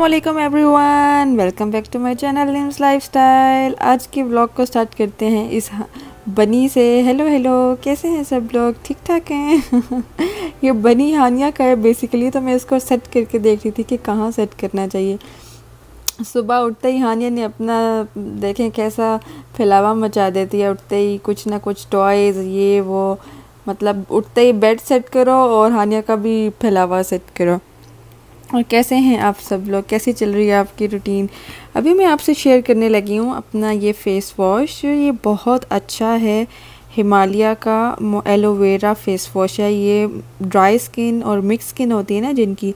अल्लाम वन welcome back to my channel Lims style आज के ब्लॉग को स्टार्ट करते हैं इस बनी से हेलो हेलो कैसे हैं सब लोग ठीक ठाक हैं ये बनी हानिया का है बेसिकली तो मैं इसको सेट करके देख रही थी कि कहाँ सेट करना चाहिए सुबह उठते ही हानिया ने अपना देखें कैसा फैलावा मचा देती है उठते ही कुछ ना कुछ टॉयज़ ये वो मतलब उठते ही बेड सेट करो और हानिया का भी फैलावा सेट करो और कैसे हैं आप सब लोग कैसी चल रही है आपकी रूटीन अभी मैं आपसे शेयर करने लगी हूँ अपना ये फ़ेस वॉश ये बहुत अच्छा है हिमालय का एलोवेरा फेस वॉश है ये ड्राई स्किन और मिक्स स्किन होती है ना जिनकी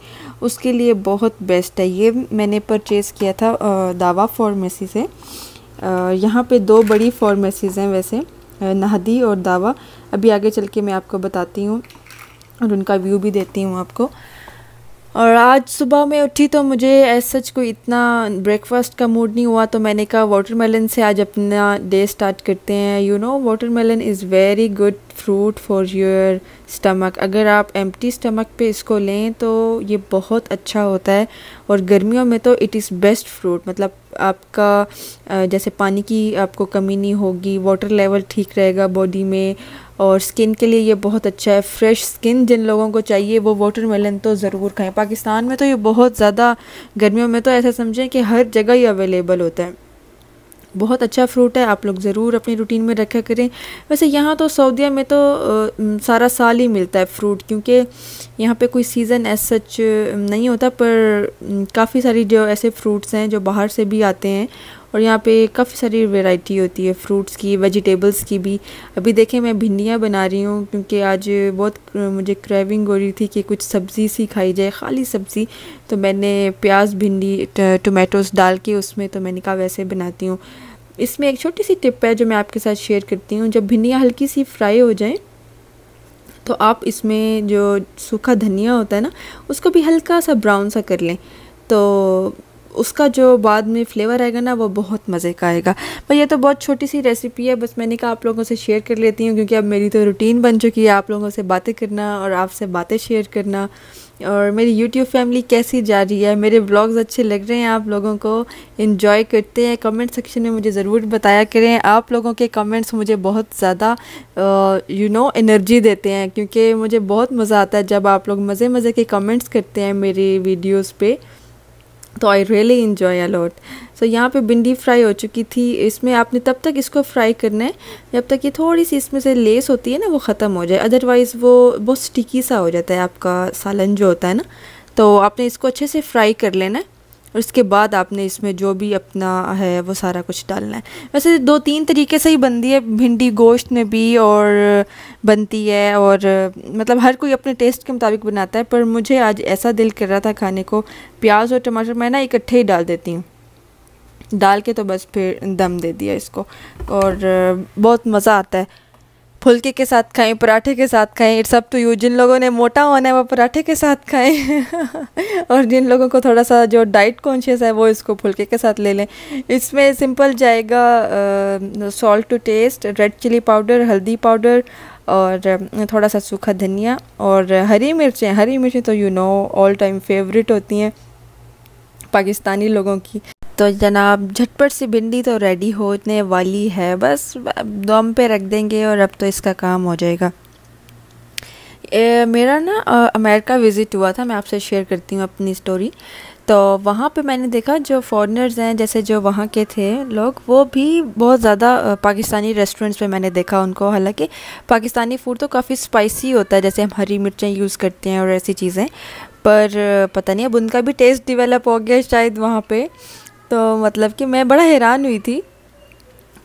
उसके लिए बहुत बेस्ट है ये मैंने परचेज़ किया था दावा फार्मेसी से यहाँ पे दो बड़ी फार्मेसीज़ हैं वैसे नहदी और दावा अभी आगे चल के मैं आपको बताती हूँ और उनका व्यू भी देती हूँ आपको और आज सुबह में उठी तो मुझे एज सच कोई इतना ब्रेकफास्ट का मूड नहीं हुआ तो मैंने कहा वाटरमेलन से आज अपना डे स्टार्ट करते हैं you know watermelon is very good fruit for your stomach अगर आप एम्प्टी स्टमक पे इसको लें तो ये बहुत अच्छा होता है और गर्मियों में तो इट इज़ बेस्ट फ्रूट मतलब आपका जैसे पानी की आपको कमी नहीं होगी वाटर लेवल ठीक रहेगा बॉडी में और स्किन के लिए ये बहुत अच्छा है फ्रेश स्किन जिन लोगों को चाहिए वो वाटर मेलन तो ज़रूर खाएं पाकिस्तान में तो ये बहुत ज़्यादा गर्मियों में तो ऐसा समझें कि हर जगह ही अवेलेबल होता है बहुत अच्छा फ्रूट है आप लोग ज़रूर अपनी रूटीन में रखा करें वैसे यहाँ तो सऊदिया में तो सारा साल ही मिलता है फ्रूट क्योंकि यहाँ पे कोई सीज़न एज सच नहीं होता पर काफ़ी सारी जो ऐसे फ्रूट्स हैं जो बाहर से भी आते हैं और यहाँ पे काफ़ी सारी वैरायटी होती है फ्रूट्स की वेजिटेबल्स की भी अभी देखें मैं भिंडियाँ बना रही हूँ क्योंकि आज बहुत मुझे क्रेविंग हो रही थी कि कुछ सब्ज़ी सी खाई जाए खाली सब्ज़ी तो मैंने प्याज भिंडी टोमेटोज डाल के उसमें तो मैंने कहा वैसे बनाती हूँ इसमें एक छोटी सी टिप है जो मैं आपके साथ शेयर करती हूँ जब भिंडियाँ हल्की सी फ्राई हो जाएँ तो आप इसमें जो सूखा धनिया होता है ना उसको भी हल्का सा ब्राउन सा कर लें तो उसका जो बाद में फ्लेवर आएगा ना वो बहुत मज़े का आएगा भाई ये तो बहुत छोटी सी रेसिपी है बस मैंने कहा आप लोगों से शेयर कर लेती हूँ क्योंकि अब मेरी तो रूटीन बन चुकी है आप लोगों से बातें करना और आपसे बातें शेयर करना और मेरी यूट्यूब फैमिली कैसी जा रही है मेरे ब्लॉग्स अच्छे लग रहे हैं आप लोगों को इन्जॉय करते हैं कमेंट सेक्शन में मुझे ज़रूर बताया करें आप लोगों के कमेंट्स मुझे बहुत ज़्यादा यू नो एनर्जी देते हैं क्योंकि मुझे बहुत मज़ा आता है जब आप लोग मज़े मज़े के कमेंट्स करते हैं मेरी वीडियोज़ पर तो I really enjoy a lot so यहाँ पे भिंडी फ्राई हो चुकी थी इसमें आपने तब तक इसको फ्राई करना है जब तक ये थोड़ी सी इसमें से लेस होती है ना वो ख़त्म हो जाए अदरवाइज़ वो बहुत स्टिकी सा हो जाता है आपका सालन जो होता है ना तो आपने इसको अच्छे से फ्राई कर लेना है और इसके बाद आपने इसमें जो भी अपना है वो सारा कुछ डालना है वैसे दो तीन तरीके से ही बनती है भिंडी गोश्त में भी और बनती है और मतलब हर कोई अपने टेस्ट के मुताबिक बनाता है पर मुझे आज ऐसा दिल कर रहा था खाने को प्याज और टमाटर मैं ना इकट्ठे ही डाल देती हूँ डाल के तो बस फिर दम दे दिया इसको और बहुत मज़ा आता है फुलके के साथ खाएं पराठे के साथ खाएं इट्स अप टू यू जिन लोगों ने मोटा होना है वो पराठे के साथ खाएं और जिन लोगों को थोड़ा सा जो डाइट कॉन्शियस है वो इसको फुलके के साथ ले लें इसमें सिंपल जाएगा salt to taste red chili powder हल्दी पाउडर और थोड़ा सा सूखा धनिया और हरी मिर्चें हरी मिर्चें तो you know all time favourite होती हैं पाकिस्तानी लोगों की तो जनाब झटपट से भिंडी तो रेडी होने वाली है बस दम पे रख देंगे और अब तो इसका काम हो जाएगा ए, मेरा ना अमेरिका विज़िट हुआ था मैं आपसे शेयर करती हूँ अपनी स्टोरी तो वहाँ पे मैंने देखा जो फॉरेनर्स हैं जैसे जो वहाँ के थे लोग वो भी बहुत ज़्यादा पाकिस्तानी रेस्टोरेंट्स पे मैंने देखा उनको हालांकि पाकिस्तानी फ़ूड तो काफ़ी स्पाइसी होता है जैसे हम हरी मिर्चें यूज़ करते हैं और ऐसी चीज़ें पर पता नहीं अब उनका भी टेस्ट डिवेलप हो गया शायद वहाँ पर तो मतलब कि मैं बड़ा हैरान हुई थी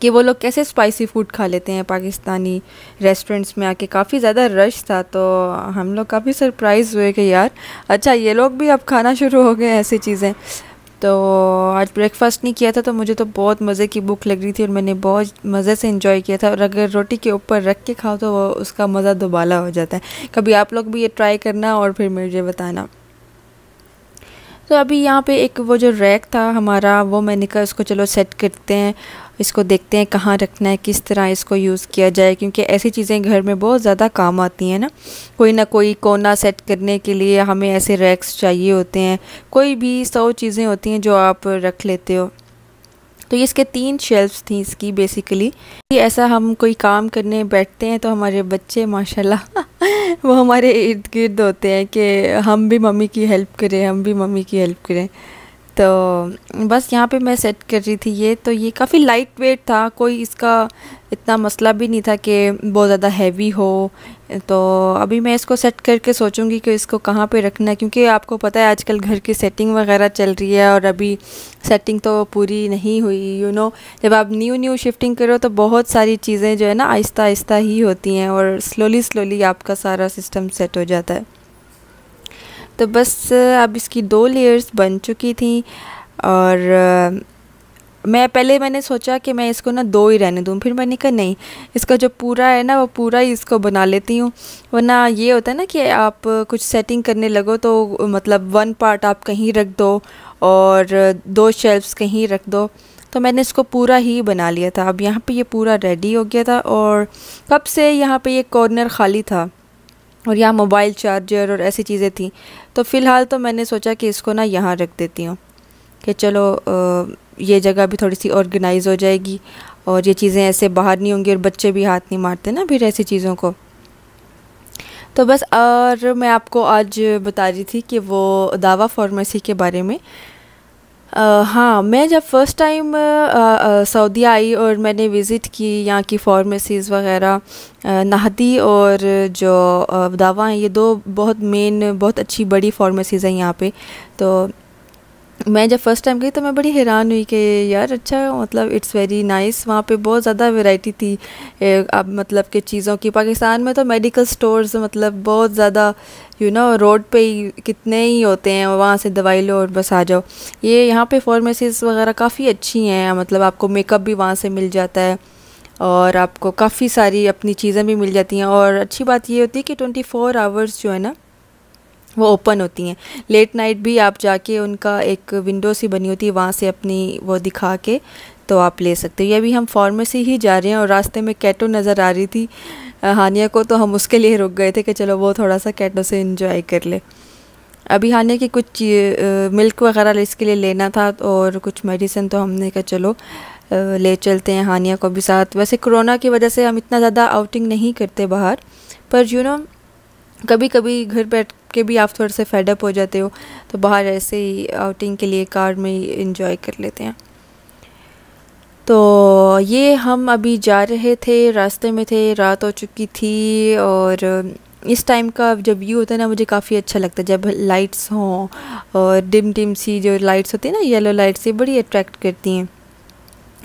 कि वो लोग कैसे स्पाइसी फूड खा लेते हैं पाकिस्तानी रेस्टोरेंट्स में आके काफ़ी ज़्यादा रश था तो हम लोग काफ़ी सरप्राइज़ हुए कि यार अच्छा ये लोग भी अब खाना शुरू हो गए ऐसी चीज़ें तो आज ब्रेकफास्ट नहीं किया था तो मुझे तो बहुत मज़े की भूख लग रही थी और मैंने बहुत मज़े से इंजॉय किया था और अगर रोटी के ऊपर रख के खाओ तो उसका मज़ा दोबाला हो जाता है कभी आप लोग भी ये ट्राई करना और फिर मुझे बताना तो अभी यहाँ पे एक वो जो रैक था हमारा वो मैंने कहा उसको चलो सेट करते हैं इसको देखते हैं कहाँ रखना है किस तरह इसको यूज़ किया जाए क्योंकि ऐसी चीज़ें घर में बहुत ज़्यादा काम आती हैं ना कोई ना कोई कोना सेट करने के लिए हमें ऐसे रैक्स चाहिए होते हैं कोई भी सौ चीज़ें होती हैं जो आप रख लेते हो तो ये इसके तीन शेल्फ्स थी इसकी बेसिकली कि ऐसा हम कोई काम करने बैठते हैं तो हमारे बच्चे माशाल्लाह वो हमारे इर्द गिर्द होते हैं कि हम भी मम्मी की हेल्प करें हम भी मम्मी की हेल्प करें तो बस यहाँ पे मैं सेट कर रही थी ये तो ये काफ़ी लाइट वेट था कोई इसका इतना मसला भी नहीं था कि बहुत ज़्यादा हैवी हो तो अभी मैं इसको सेट करके सोचूंगी कि इसको कहाँ पे रखना है क्योंकि आपको पता है आजकल घर की सेटिंग वगैरह चल रही है और अभी सेटिंग तो पूरी नहीं हुई यू you नो know, जब आप न्यू न्यू शिफ्टिंग करो तो बहुत सारी चीज़ें जो है ना आहिस्ता आहिस्ता ही होती हैं और स्लोली स्लोली आपका सारा सिस्टम सेट हो जाता है तो बस अब इसकी दो लेयर्स बन चुकी थी और मैं पहले मैंने सोचा कि मैं इसको ना दो ही रहने दूँ फिर मैंने कहा नहीं इसका जो पूरा है ना वो पूरा ही इसको बना लेती हूँ वरना ये होता है ना कि आप कुछ सेटिंग करने लगो तो मतलब वन पार्ट आप कहीं रख दो और दो शेल्फ्स कहीं रख दो तो मैंने इसको पूरा ही बना लिया था अब यहाँ पे ये पूरा रेडी हो गया था और कब से यहाँ पे ये कॉर्नर खाली था और यहाँ मोबाइल चार्जर और ऐसी चीज़ें थी तो फ़िलहाल तो मैंने सोचा कि इसको ना यहाँ रख देती हूँ कि चलो आ, ये जगह भी थोड़ी सी ऑर्गेनाइज़ हो जाएगी और ये चीज़ें ऐसे बाहर नहीं होंगी और बच्चे भी हाथ नहीं मारते ना फिर ऐसी चीज़ों को तो बस और मैं आपको आज बता रही थी कि वो दावा फार्मेसी के बारे में Uh, हाँ मैं जब फ़र्स्ट टाइम सऊदी आई और मैंने विज़िट की यहाँ की फार्मेसीज़ वगैरह नहदी और जो दावा हैं ये दो बहुत मेन बहुत अच्छी बड़ी फार्मेसीज़ हैं यहाँ पे तो मैं जब फर्स्ट टाइम गई तो मैं बड़ी हैरान हुई कि यार अच्छा मतलब इट्स वेरी नाइस वहाँ पे बहुत ज़्यादा वेराइटी थी अब मतलब कि चीज़ों की पाकिस्तान में तो मेडिकल स्टोर्स मतलब बहुत ज़्यादा यू नो रोड पे ही कितने ही होते हैं वहाँ से दवाई लो और बस आ जाओ ये यहाँ पे फार्मेसीज़ वगैरह काफ़ी अच्छी हैं मतलब आपको मेकअप भी वहाँ से मिल जाता है और आपको काफ़ी सारी अपनी चीज़ें भी मिल जाती हैं और अच्छी बात ये होती है कि ट्वेंटी फ़ोर आवर्स जो है ना वो ओपन होती हैं लेट नाइट भी आप जाके उनका एक विंडो सी बनी होती है वहाँ से अपनी वो दिखा के तो आप ले सकते हो ये अभी हम फार्मेसी ही जा रहे हैं और रास्ते में कैटो नज़र आ रही थी हानिया को तो हम उसके लिए रुक गए थे कि चलो वो थोड़ा सा कैटो से इन्जॉय कर ले अभी हानिया की कुछ मिल्क वगैरह इसके लिए लेना था और कुछ मेडिसिन तो हमने कहा चलो ले चलते हैं हानिया को भी साथ वैसे कोरोना की वजह से हम इतना ज़्यादा आउटिंग नहीं करते बाहर पर यू नो कभी कभी घर बैठ के भी आप थोड़े से फेडअप हो जाते हो तो बाहर ऐसे ही आउटिंग के लिए कार में इंजॉय कर लेते हैं तो ये हम अभी जा रहे थे रास्ते में थे रात हो चुकी थी और इस टाइम का जब व्यू होता है ना मुझे काफ़ी अच्छा लगता है जब लाइट्स हों और डिम डिम सी जो लाइट्स होती है ना येलो लाइट्स ये बड़ी अट्रैक्ट करती हैं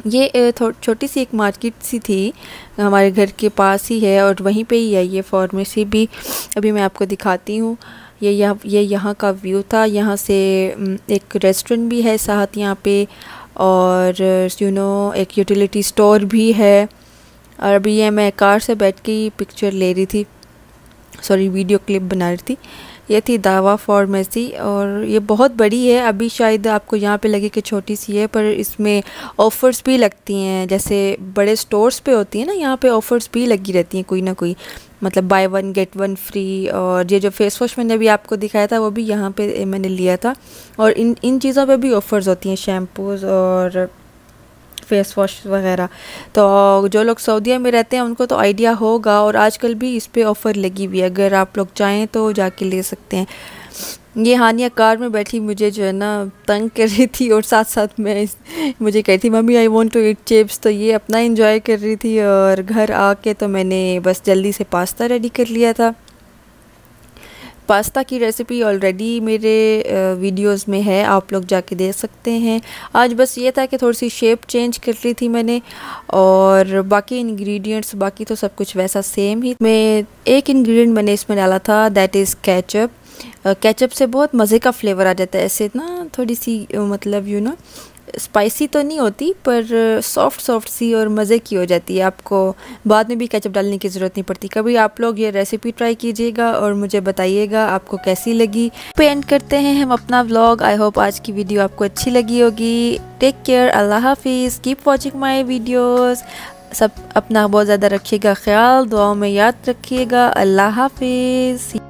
ये छोटी सी एक मार्केट सी थी हमारे घर के पास ही है और वहीं पे ही है ये फार्मेसी भी अभी मैं आपको दिखाती हूँ ये यह ये यहाँ का व्यू था यहाँ से एक रेस्टोरेंट भी है साथ यहाँ पे और यू नो एक यूटिलिटी स्टोर भी है और अभी ये मैं कार से बैठ के पिक्चर ले रही थी सॉरी वीडियो क्लिप बना रही थी ये थी दावा फार्मेसी और ये बहुत बड़ी है अभी शायद आपको यहाँ पे लगे कि छोटी सी है पर इसमें ऑफ़र्स भी लगती हैं जैसे बड़े स्टोर्स पे होती है ना यहाँ पे ऑफ़र्स भी लगी रहती हैं कोई ना कोई मतलब buy one get one free और ये जो फेस वॉश मैंने अभी आपको दिखाया था वो भी यहाँ पर मैंने लिया था और इन इन चीज़ों पर भी ऑफ़र्स होती हैं शैम्पूज़ और फेस वॉश वगैरह तो जो लोग सऊदीया में रहते हैं उनको तो आइडिया होगा और आजकल भी इस पर ऑफ़र लगी हुई है अगर आप लोग चाहें तो जाके ले सकते हैं ये हानिया कार में बैठी मुझे जो है ना तंग कर रही थी और साथ साथ मैं मुझे कही थी mummy I want to eat chips तो ये अपना इन्जॉय कर रही थी और घर आके तो मैंने बस जल्दी से पास्ता रेडी कर लिया था पास्ता की रेसिपी ऑलरेडी मेरे वीडियोस में है आप लोग जाके देख सकते हैं आज बस ये था कि थोड़ी सी शेप चेंज कर ली थी मैंने और बाकी इंग्रेडिएंट्स बाकी तो सब कुछ वैसा सेम ही मैं एक इंग्रेडिएंट मैंने इसमें डाला था दैट इज़ कैचअप कैचअप से बहुत मज़े का फ्लेवर आ जाता है ऐसे ना थोड़ी सी मतलब यू नो स्पाइसी तो नहीं होती पर सॉफ्ट uh, सॉफ्ट सी और मज़े की हो जाती है आपको बाद में भी केचप डालने की ज़रूरत नहीं पड़ती कभी आप लोग ये रेसिपी ट्राई कीजिएगा और मुझे बताइएगा आपको कैसी लगी पेंट करते हैं हम अपना व्लॉग आई होप आज की वीडियो आपको अच्छी लगी होगी टेक केयर अल्लाह हाफिज़ कीप वॉचिंग माई वीडियोज़ सब अपना बहुत ज़्यादा रखिएगा ख्याल दुआओं में याद रखिएगा अल्लाह हाफिज़